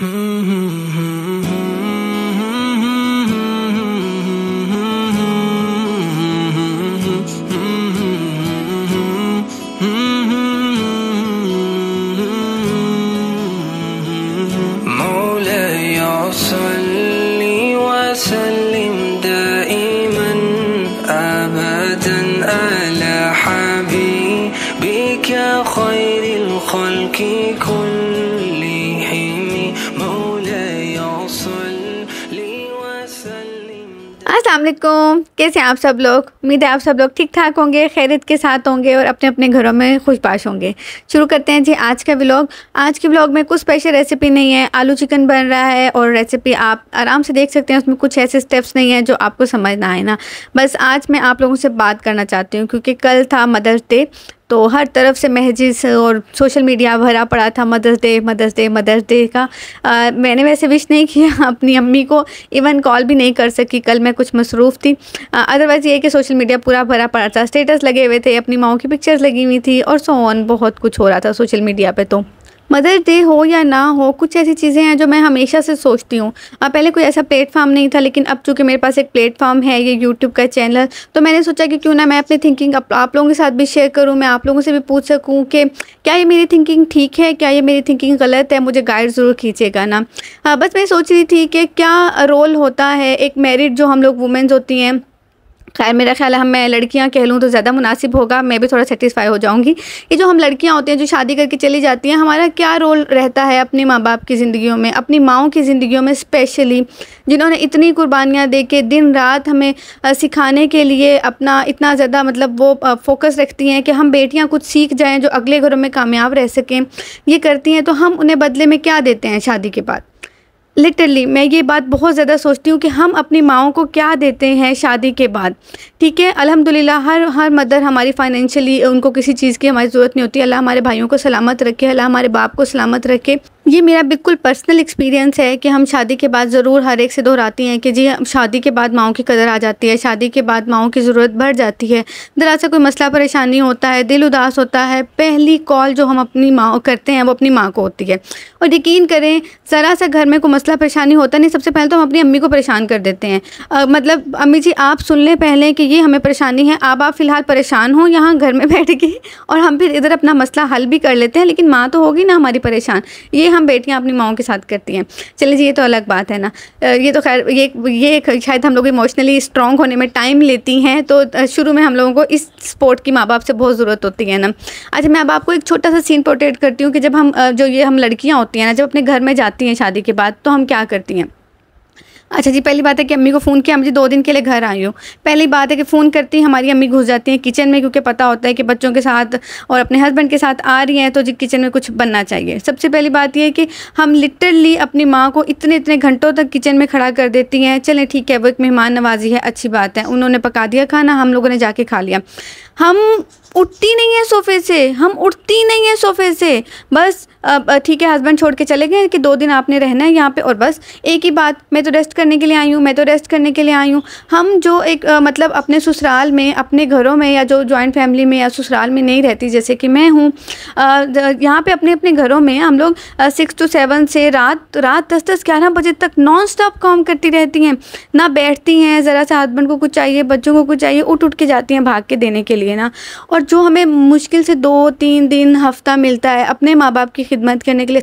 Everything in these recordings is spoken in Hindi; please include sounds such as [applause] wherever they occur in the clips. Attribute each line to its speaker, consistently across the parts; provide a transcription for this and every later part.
Speaker 1: Mawla ya असलम कैसे हैं आप सब लोग उम्मीद है आप सब लोग ठीक ठाक होंगे खैरियत के साथ होंगे और अपने अपने घरों में खुशपाश होंगे शुरू करते हैं जी आज का व्लॉग आज के व्लॉग में कुछ स्पेशल रेसिपी नहीं है आलू चिकन बन रहा है और रेसिपी आप आराम से देख सकते हैं उसमें कुछ ऐसे स्टेप्स नहीं है जो आपको समझना है ना बस आज मैं आप लोगों से बात करना चाहती हूँ क्योंकि कल था मदर्स डे तो हर तरफ से मैसेजेस और सोशल मीडिया भरा पड़ा था Mother's Day Mother's Day Mother's Day का आ, मैंने वैसे विश नहीं किया [laughs] अपनी अम्मी को इवन कॉल भी नहीं कर सकी कल मैं कुछ मसरूफ़ थी अदरवाइज़ ये कि सोशल मीडिया पूरा भरा पड़ा था स्टेटस लगे हुए थे अपनी माओ की पिक्चर्स लगी हुई थी और सो ऑन बहुत कुछ हो रहा था सोशल मीडिया पर तो मदर्स डे हो या ना हो कुछ ऐसी चीज़ें हैं जो मैं हमेशा से सोचती हूँ अब पहले कोई ऐसा प्लेटफार्म नहीं था लेकिन अब चूँकि मेरे पास एक प्लेटफॉर्म है ये यूट्यूब का चैनल तो मैंने सोचा कि क्यों ना मैं अपनी थिंकिंग आप, आप लोगों के साथ भी शेयर करूँ मैं आप लोगों से भी पूछ सकूँ कि क्या ये मेरी थिंकिंग ठीक है क्या ये मेरी थिंकिंग गलत है मुझे गाइड ज़रूर खींचेगा ना हाँ, बस मैं सोच रही थी कि क्या रोल होता है एक मेरिट जो हम लोग वुमेंस होती हैं खैर मेरा ख्याल है हम मैं लड़कियां कह लूँ तो ज़्यादा मुनासिब होगा मैं भी थोड़ा सेटिस्फाई हो जाऊँगी ये जो हम लड़कियां होती हैं जो शादी करके चली जाती हैं हमारा क्या रोल रहता है अपने माँ बाप की ज़िंदगी में अपनी माओ की ज़िंदगियों में स्पेशली जिन्होंने इतनी कुर्बानियाँ दे के दिन रात हमें सिखाने के लिए अपना इतना ज़्यादा मतलब वो फोकस रखती हैं कि हम बेटियाँ कुछ सीख जाएँ जो अगले घरों में कामयाब रह सकें ये करती हैं तो हम उन्हें बदले में क्या देते हैं शादी के बाद लिटरली मैं ये बात बहुत ज़्यादा सोचती हूँ कि हम अपनी माओ को क्या देते हैं शादी के बाद ठीक है अल्हम्दुलिल्लाह हर हर मदर हमारी फाइनेंशियली उनको किसी चीज़ की हमारी ज़रूरत नहीं होती अल्लाह हमारे भाइयों को सलामत रखे अल्लाह हमारे बाप को सलामत रखे ये मेरा बिल्कुल पर्सनल एक्सपीरियंस है कि हम शादी के बाद ज़रूर हर एक से दोहराती हैं कि जी शादी के बाद माओ की कदर आ जाती है शादी के बाद माओ की ज़रूरत बढ़ जाती है ज़रा सा कोई मसला परेशानी होता है दिल उदास होता है पहली कॉल जो हम अपनी माओ करते हैं वो अपनी माँ को होती है और यकीन करें ज़रा सा घर में कोई मसला परेशानी होता नहीं सबसे पहले तो हम अपनी अम्मी को परेशान कर देते हैं आ, मतलब अम्मी जी आप सुन लें पहले कि ये हमें परेशानी है आप आप फ़िलहाल परेशान हो यहाँ घर में [laughs] बैठ के और हम फिर इधर अपना मसला हल भी कर लेते हैं लेकिन माँ तो होगी ना हमारी परेशान ये हम बेटियाँ अपनी माओ के साथ करती हैं चलिए जी ये तो अलग बात है ना ये तो खैर ये ये शायद हम लोग इमोशनली स्ट्रॉन्ग होने में टाइम लेती हैं तो शुरू में हम लोगों को इस स्पोर्ट की माँ बाप से बहुत ज़रूरत होती है ना अच्छा मैं अब आपको एक छोटा सा सीन पोर्ट्रेट करती हूँ कि जब हम जो ये हम लड़कियाँ होती हैं ना जब अपने घर में जाती हैं शादी के बाद तो तो हम क्या करती हैं अच्छा जी पहली बात है कि अम्मी को फ़ोन किया मुझे दो दिन के लिए घर आई हूँ पहली बात है कि फ़ोन करती हैं हमारी अम्मी घुस जाती हैं किचन में क्योंकि पता होता है कि बच्चों के साथ और अपने हस्बैंड के साथ आ रही हैं तो जी किचन में कुछ बनना चाहिए सबसे पहली बात यह है कि हम लिटरली अपनी माँ को इतने इतने घंटों तक किचन में खड़ा कर देती हैं चलें ठीक है वो एक मेहमान नवाजी है अच्छी बात है उन्होंने पका दिया खाना हम लोगों ने जाके खा लिया हम उठती नहीं है सोफ़े से हम उठती नहीं है सोफ़े से बस ठीक है हस्बैंड छोड़ के चले गए कि दो दिन आपने रहना है यहाँ पे और बस एक ही बात मैं तो रेस्ट करने के लिए आई हूँ मैं तो रेस्ट करने के लिए आई हूँ हम जो एक मतलब अपने ससुराल में अपने घरों में या जो जॉइंट फैमिली में या ससुराल में नहीं रहती जैसे कि मैं हूँ यहाँ पर अपने अपने घरों में हम लोग सिक्स टू सेवन से रात रात दस दस ग्यारह बजे तक नॉन स्टॉप काम करती रहती हैं ना बैठती हैं ज़रा सा हस्बैंड को कुछ चाहिए बच्चों को कुछ चाहिए उठ उठ के जाती हैं भाग के देने के लिए ना और जो हमें मुश्किल से दो तीन दिन हफ्ता मिलता है अपने माँ बाप की खिदमत करने के लिए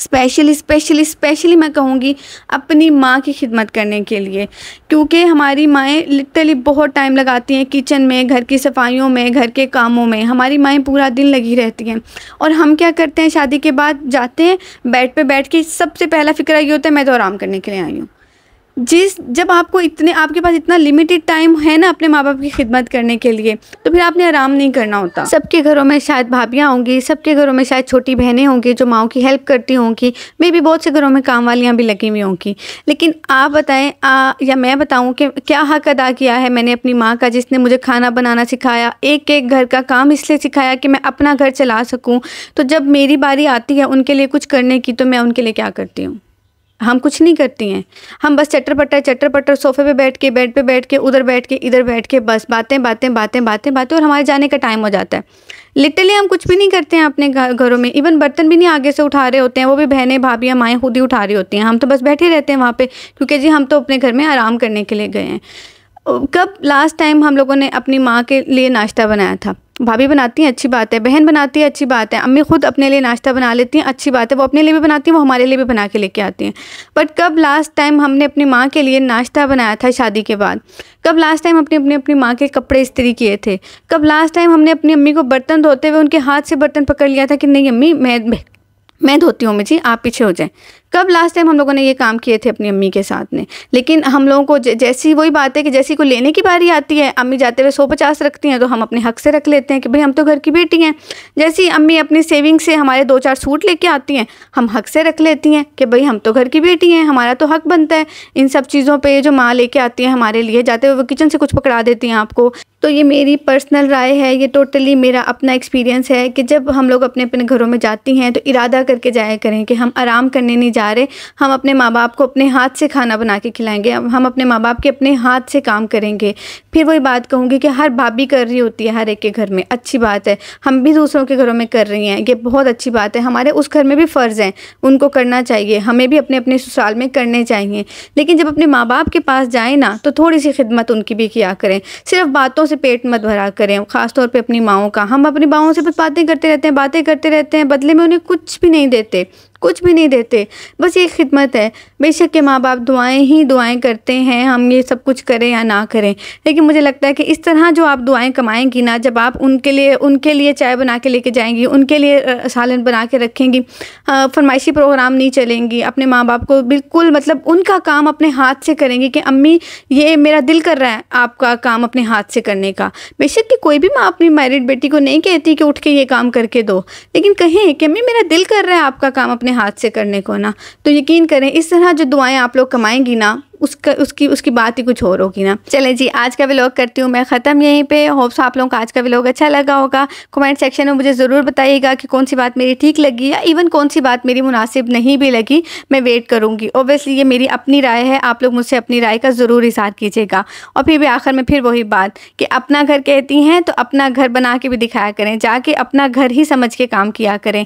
Speaker 1: स्पेशली स्पेशली स्पेशली मैं कहूँगी अपनी माँ की खिदमत करने के लिए क्योंकि हमारी माएँ लिटरली बहुत टाइम लगाती हैं किचन में घर की सफाइयों में घर के कामों में हमारी माएँ पूरा दिन लगी रहती हैं और हम क्या करते हैं शादी के बाद जाते हैं बेड पे बैठ के सबसे पहला फ़िक्र ये होता है मैं तो आराम करने के लिए आई हूँ जिस जब आपको इतने आपके पास इतना लिमिटेड टाइम है ना अपने माँ बाप की खिदमत करने के लिए तो फिर आपने आराम नहीं करना होता सबके घरों में शायद भाभियाँ होंगी सबके घरों में शायद छोटी बहनें होंगी जो माओ की हेल्प करती होंगी मे भी बहुत से घरों में काम वालियाँ भी लगी हुई होंगी लेकिन आप बताएं आ, या मैं बताऊँ कि क्या हक अदा किया है मैंने अपनी माँ का जिसने मुझे खाना बनाना सिखाया एक एक घर का काम इसलिए सिखाया कि मैं अपना घर चला सकूँ तो जब मेरी बारी आती है उनके लिए कुछ करने की तो मैं उनके लिए क्या करती हूँ हम कुछ नहीं करती हैं हम बस चटर पट्टर चटर पट्टर सोफे पे बैठ के बेड पे बैठ के उधर बैठ के इधर बैठ के बस बातें बातें बातें बातें बातें और हमारे जाने का टाइम हो जाता है लिटरली हम कुछ भी नहीं करते हैं अपने घरों में इवन बर्तन भी नहीं आगे से उठा रहे होते हैं वो भी बहनें भाभी माएँ खुद ही उठा रही होती हैं हम तो बस बैठे रहते हैं वहाँ पर क्योंकि जी हम तो अपने घर में आराम करने के लिए गए हैं कब लास्ट टाइम हम लोगों ने अपनी माँ के लिए नाश्ता बनाया था भाभी बनाती हैं अच्छी बात है बहन बनाती है अच्छी बात है अम्मी खुद अपने लिए नाश्ता बना लेती हैं अच्छी बात है वो अपने लिए भी बनाती हैं वो हमारे लिए भी बना के लेके आती हैं बट कब लास्ट टाइम हमने अपनी माँ के लिए नाश्ता बनाया था शादी के बाद कब लास्ट टाइम अपनी अपने अपनी माँ के कपड़े इस्तरी किए थे कब लास्ट टाइम हमने अपनी अम्मी को बर्तन धोते हुए उनके हाथ से बर्तन पकड़ लिया था कि नहीं अम्मी मैं मैं धोती हूँ मुझे आप पीछे हो जाएं कब लास्ट टाइम हम लोगों ने ये काम किए थे अपनी अम्मी के साथ में लेकिन हम लोगों को जैसी वही बात है कि जैसी को लेने की बारी आती है अम्मी जाते हुए सौ पचास रखती हैं तो हम अपने हक से रख लेते हैं कि भाई हम तो घर की बेटी हैं जैसी अम्मी अपनी सेविंग से हमारे दो चार सूट लेके आती हैं हम हक से रख लेती हैं कि भाई हम तो घर की बेटी हैं हमारा तो हक बनता है इन सब चीज़ों पर जो माँ लेके आती है हमारे लिए जाते हुए वो किचन से कुछ पकड़ा देती हैं आपको तो ये मेरी पर्सनल राय है ये टोटली मेरा अपना एक्सपीरियंस है कि जब हम लोग अपने अपने घरों में जाती हैं तो इरादा करके जाया करें कि हम आराम करने नहीं जा रहे हम अपने माँ बाप को अपने हाथ से खाना बना के खिलाएंगे हम अपने माँ बाप के अपने हाथ से काम करेंगे फिर वही बात कहूँगी कि हर भाभी कर रही होती है हर एक के घर में अच्छी बात है हम भी दूसरों के घरों में कर रही हैं ये बहुत अच्छी बात है हमारे उस घर में भी फ़र्ज़ हैं उनको करना चाहिए हमें भी अपने अपने ससुराल में करने चाहिए लेकिन जब अपने माँ बाप के पास जाएँ ना तो थोड़ी सी खिदमत उनकी भी किया करें सिर्फ बातों से पेट मत भरा करें ख़ासतौर पर अपनी माओ का हम अपनी माओ से बस बातें करते रहते हैं बातें करते रहते हैं बदले में उन्हें कुछ भी नहीं देते कुछ भी नहीं देते बस ये खिदमत है बेशक के माँ बाप दुआएं ही दुआएं करते हैं हम ये सब कुछ करें या ना करें लेकिन मुझे लगता है कि इस तरह जो आप दुआएं कमाएंगी ना जब आप उनके लिए उनके लिए चाय बना के लेके जाएंगी उनके लिए सालन बना के रखेंगी फरमाइशी प्रोग्राम नहीं चलेंगी अपने माँ बाप को बिल्कुल मतलब उनका काम अपने हाथ से करेंगी कि अम्मी ये मेरा दिल कर रहा है आपका काम अपने हाथ से करने का बेशक कि कोई भी माँ अपनी मैरिड बेटी को नहीं कहती कि उठ के ये काम करके दो लेकिन कहें कि अम्मी मेरा दिल कर रहा है आपका काम अपने अपने हाथ से करने को ना तो यकीन करें इस तरह जो दुआएं आप लोग कमाएंगी ना उसका उसकी उसकी बात ही कुछ और होगी ना चले जी आज का व्लॉग करती हूँ मैं ख़त्म यहीं पे होप्स आप लोगों का आज का व्लॉग अच्छा लगा होगा कमेंट सेक्शन में मुझे ज़रूर बताइएगा कि कौन सी बात मेरी ठीक लगी या इवन कौन सी बात मेरी मुनासिब नहीं भी लगी मैं वेट करूँगी ओबियसली ये मेरी अपनी राय है आप लोग मुझसे अपनी राय का ज़रूर इजहार कीजिएगा और फिर भी आखिर में फिर वही बात कि अपना घर कहती हैं तो अपना घर बना के भी दिखाया करें जाके अपना घर ही समझ के काम किया करें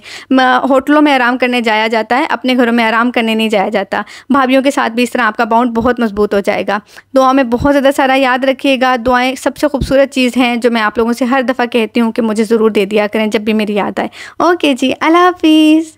Speaker 1: होटलों में आराम करने जाया जाता है अपने घरों में आराम करने नहीं जाया जाता भाभीियों के साथ भी इस तरह आपका बाउंड बहुत बहुत मजबूत हो जाएगा दुआ में बहुत ज़्यादा सारा याद रखिएगा दुआएं सबसे खूबसूरत चीज़ हैं जो मैं आप लोगों से हर दफ़ा कहती हूँ कि मुझे ज़रूर दे दिया करें जब भी मेरी याद आए ओके जी अल्लाह हाफिज़